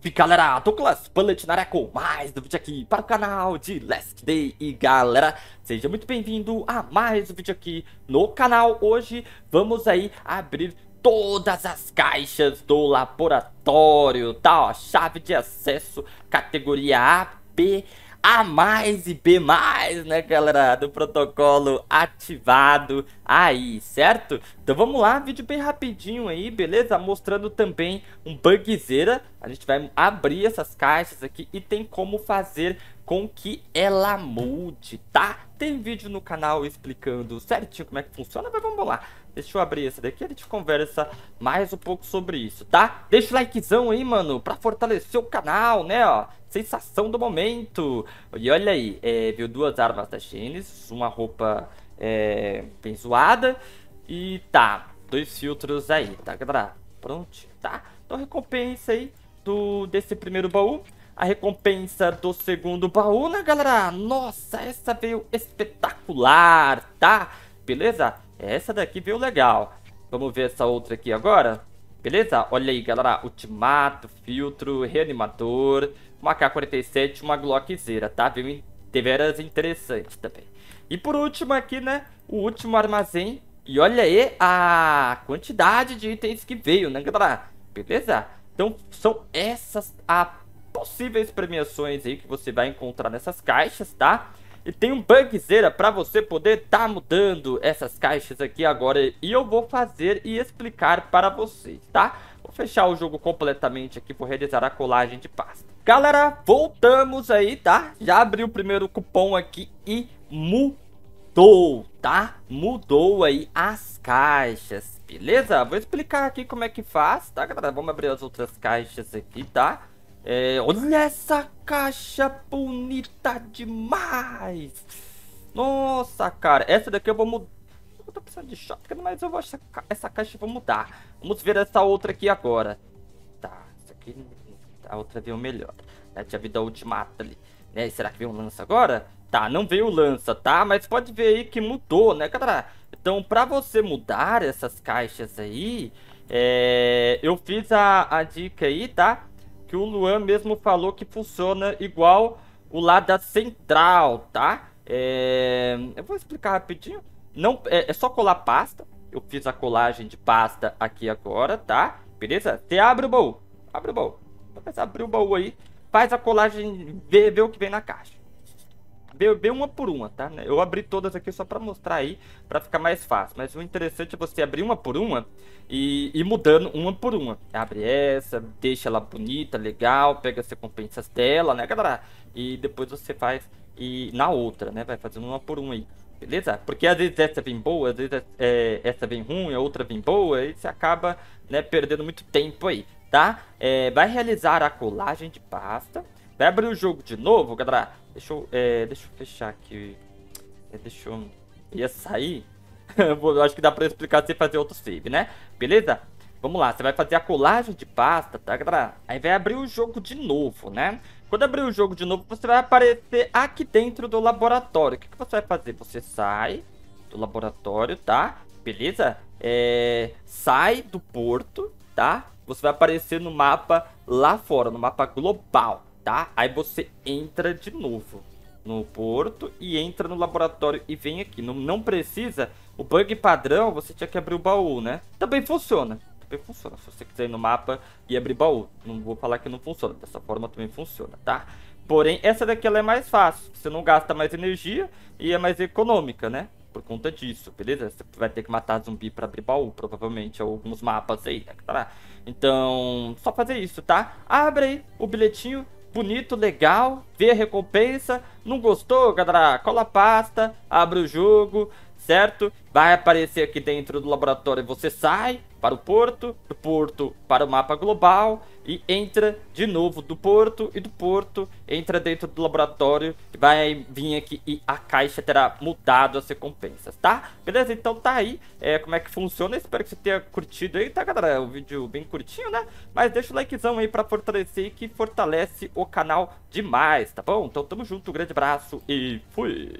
Salve galera, na área com mais um vídeo aqui para o canal de Last Day E galera, seja muito bem-vindo a mais um vídeo aqui no canal Hoje vamos aí abrir todas as caixas do laboratório, tá? Ó, chave de acesso categoria A, B, a mais e B mais, né, galera, do protocolo ativado aí, certo? Então vamos lá, vídeo bem rapidinho aí, beleza? Mostrando também um bugzeira, a gente vai abrir essas caixas aqui e tem como fazer com que ela mude, tá? Tem vídeo no canal explicando certinho como é que funciona, mas vamos lá. Deixa eu abrir essa daqui, a gente conversa mais um pouco sobre isso, tá? Deixa o likezão aí, mano, pra fortalecer o canal, né, ó sensação do momento. E olha aí, é, viu duas armas da Genesis uma roupa é, bem zoada e tá, dois filtros aí, tá galera? Pronto, tá? Então recompensa aí do, desse primeiro baú. A recompensa do segundo baú, né, galera? Nossa, essa veio espetacular, tá? Beleza? Essa daqui veio legal. Vamos ver essa outra aqui agora? Beleza? Olha aí, galera. Ultimato, filtro, reanimador, uma K-47 uma Glockzera, tá? Viu? Deveras interessante também. E por último aqui, né? O último armazém. E olha aí a quantidade de itens que veio, né, galera? Beleza? Então, são essas as ah, possíveis premiações aí que você vai encontrar nessas caixas, tá? E tem um bugzera para você poder tá mudando essas caixas aqui agora. E eu vou fazer e explicar para vocês, tá? Vou fechar o jogo completamente aqui, vou realizar a colagem de pasta. Galera, voltamos aí, tá? Já abri o primeiro cupom aqui e mudou, tá? Mudou aí as caixas, beleza? Vou explicar aqui como é que faz, tá, galera? Vamos abrir as outras caixas aqui, tá? É, olha essa caixa bonita demais! Nossa, cara, essa daqui eu vou mudar. Eu tô precisando de shotgun, mas eu vou achar essa caixa vou mudar. Vamos ver essa outra aqui agora. Tá, isso aqui a outra veio melhor. Né? Tinha vindo a ultimata ali. Né? será que veio um lança agora? Tá, não veio lança, tá? Mas pode ver aí que mudou, né, galera? Então, pra você mudar essas caixas aí, é... eu fiz a, a dica aí, tá? Que o Luan mesmo falou que funciona igual o lado da central, tá? É... Eu vou explicar rapidinho. Não, é, é só colar pasta. Eu fiz a colagem de pasta aqui agora, tá? Beleza? Você abre o baú. Abre o baú começar a abrir o baú aí. Faz a colagem, vê, vê o que vem na caixa. Vê, vê uma por uma, tá? Eu abri todas aqui só pra mostrar aí, pra ficar mais fácil. Mas o interessante é você abrir uma por uma e ir mudando uma por uma. Abre essa, deixa ela bonita, legal, pega as recompensas dela, né, galera? E depois você faz e na outra, né? Vai fazendo uma por uma aí beleza? Porque às vezes essa vem boa, às vezes é, essa vem ruim, a outra vem boa, e você acaba né, perdendo muito tempo aí tá? É, vai realizar a colagem de pasta. Vai abrir o jogo de novo, galera. Deixa eu, é, deixa eu fechar aqui. É, deixa eu... Ia sair? eu acho que dá pra explicar sem fazer outro save, né? Beleza? Vamos lá, você vai fazer a colagem de pasta, tá, galera? Aí vai abrir o jogo de novo, né? Quando abrir o jogo de novo, você vai aparecer aqui dentro do laboratório. O que, que você vai fazer? Você sai do laboratório, tá? Beleza? É... Sai do porto, tá? você vai aparecer no mapa lá fora, no mapa global, tá? Aí você entra de novo no porto e entra no laboratório e vem aqui. Não, não precisa, o bug padrão você tinha que abrir o baú, né? Também funciona, também funciona. Se você quiser ir no mapa e abrir baú, não vou falar que não funciona, dessa forma também funciona, tá? Porém, essa daqui ela é mais fácil, você não gasta mais energia e é mais econômica, né? Por conta disso, beleza? Você vai ter que matar zumbi para abrir baú, provavelmente, alguns mapas aí, né? Tá então, só fazer isso, tá? Abre aí o bilhetinho, bonito, legal, vê a recompensa. Não gostou, galera? Cola a pasta, abre o jogo certo? Vai aparecer aqui dentro do laboratório, você sai para o porto, do porto para o mapa global e entra de novo do porto e do porto entra dentro do laboratório, vai vir aqui e a caixa terá mudado as recompensas, tá? Beleza? Então tá aí é, como é que funciona, espero que você tenha curtido aí, tá galera? O é vídeo bem curtinho, né? Mas deixa o likezão aí para fortalecer que fortalece o canal demais, tá bom? Então tamo junto, um grande abraço e fui!